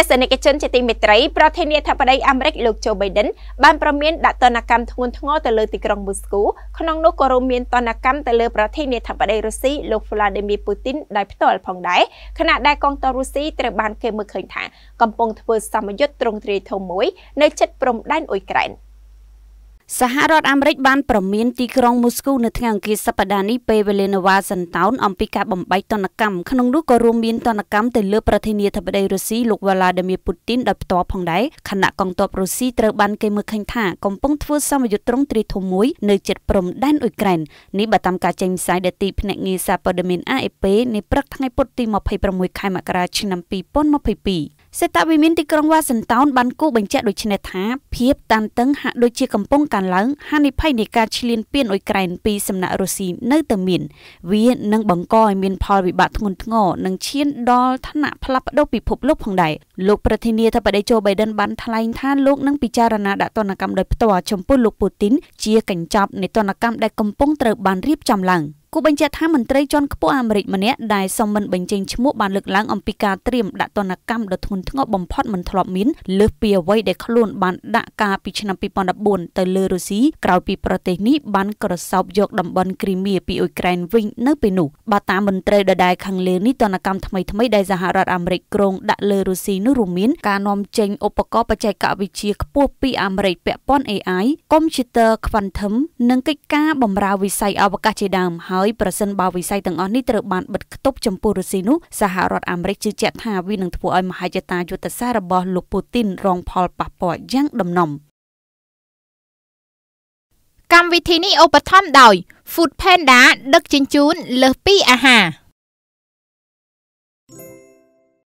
ទស្សនិកជនជាទីមេត្រីប្រធានាធិបតីអាមេរិកលោកជូបៃដិនបានប្រមានដាក់ទណ្ឌកម្មធ្ងន់ធ្ងរទៅលើទីក្រុងមូស្គូក្នុងនោះក៏រួមមានទណ្ឌកម្មទៅលើប្រធានាធិបតីរុស្ស៊ីលោក Vladimir Putin ដោយផ្ទាល់ផងដែរខណៈដែលកងទ័ពរុស្ស៊ីត្រូវបានគេមើលឃើញថាកំពុងធ្វើសមយុទ្ធទ្រង់ទ្រាយធំមួយនៅជិតព្រំដែនអ៊ុយក្រែន។សហរដ្ឋអាមេរិកបានប្រមានទីក្រុងមូស្គូនៅថ្ងៃអង្គារសប្តាហ៍នេះពេលវេលានៅវ៉ាសិនតោនអំពីការបំបីតនកម្មក្នុងនោះក៏រួមមានតនកម្មទៅលើប្រធានាធិបតីរុស្ស៊ីលោកវ្លាឌីមៀពូទីនដោយផ្ទាល់ផងដែរខណៈកងទ័ពរុស្ស៊ីត្រូវបានគេមើលឃើញថាកំពុងធ្វើសម្ពយុទ្ធទ្រង់ទ្រាយធំមួយនៅជិតព្រំដែនអ៊ុយក្រែននេះបើតាមការចេញផ្សាយដែលទីភ្នាក់ងារសារព័ត៌មាន AFP នាព្រឹកថ្ងៃពុធទី26ខែមករាឆ្នាំ2022សេតវិមានទីក្រុងវ៉ាស៊ីនតោនបានគូបញ្ជាក់ដូចនេះថាភាពតានតឹងហាក់ដូចជាកំពុងកើនឡើងហានិភ័យនៃការឈ្លានពានអ៊ុយក្រែនពីសំណាក់រុស្ស៊ីនៅតែមានវានឹងបង្កឲ្យមានផលវិបាកធ្ងន់ធ្ងរនិងឈានដល់ថ្នាក់ផ្លាស់ប្តូរពិភពលោកផងដែរលោកប្រធានាធិបតីโจ Biden បានថ្លែងថាលោកនឹងពិចារណាដាក់ទណ្ឌកម្មដោយផ្ទាល់ចំពោះលោកពូទីនជាកញ្ចប់នៃទណ្ឌកម្មដែលកំពុងត្រូវបានរៀបចំឡើង។គូបញ្ជាក់ថាមន្ត្រីជាន់ខ្ពស់អាមេរិកម្នាក់ដែលសមមិនបញ្ចេញឈ្មោះបានលើកឡើងអំពីការត្រៀមដាក់ទណ្ឌកម្មដ៏ធ្ងន់ធ្ងរបំផុតមិនធ្លាប់មានលើសពីអ្វីដែលខ្លួនបានដាក់កាលពីឆ្នាំ2014ទៅលើរុស្ស៊ីក្រោយពីប្រទេសនេះបានក្រសោបយកតំបន់គ្រីមៀពីអ៊ុយក្រែនវិញនៅពេលនោះបើតាមមន្ត្រីដដែលខាងលើនេះទណ្ឌកម្មថ្មីថ្មីដែលសហរដ្ឋអាមេរិកក្រុងដាក់លើរុស្ស៊ីនោះរួមមានការនាំចេញឧបករណ៍បច្ចេកវិទ្យាខ្ពស់ពីអាមេរិកពាក់ព័ន្ធ AI កុំព្យូទ័រ quantum និងកិច្ចការបម្រើវិស័យអវកាសជាដើមហើយហើយប្រសិនបើវិស័យទាំងអស់នេះត្រូវបានបិទខ្ទប់ចំពោះរុស្ស៊ីនោះសហរដ្ឋអាមេរិកជឿជាក់ថាវានឹងធ្វើឲ្យមហិច្ឆតាយុទ្ធសាស្ត្ររបស់លោកពូទីនរងផលប៉ះពាល់យ៉ាងដំណំកម្មវិធីនេះឧបត្ថម្ភដោយ Food Panda ដឹកជញ្ជូនលើសពីអាហារ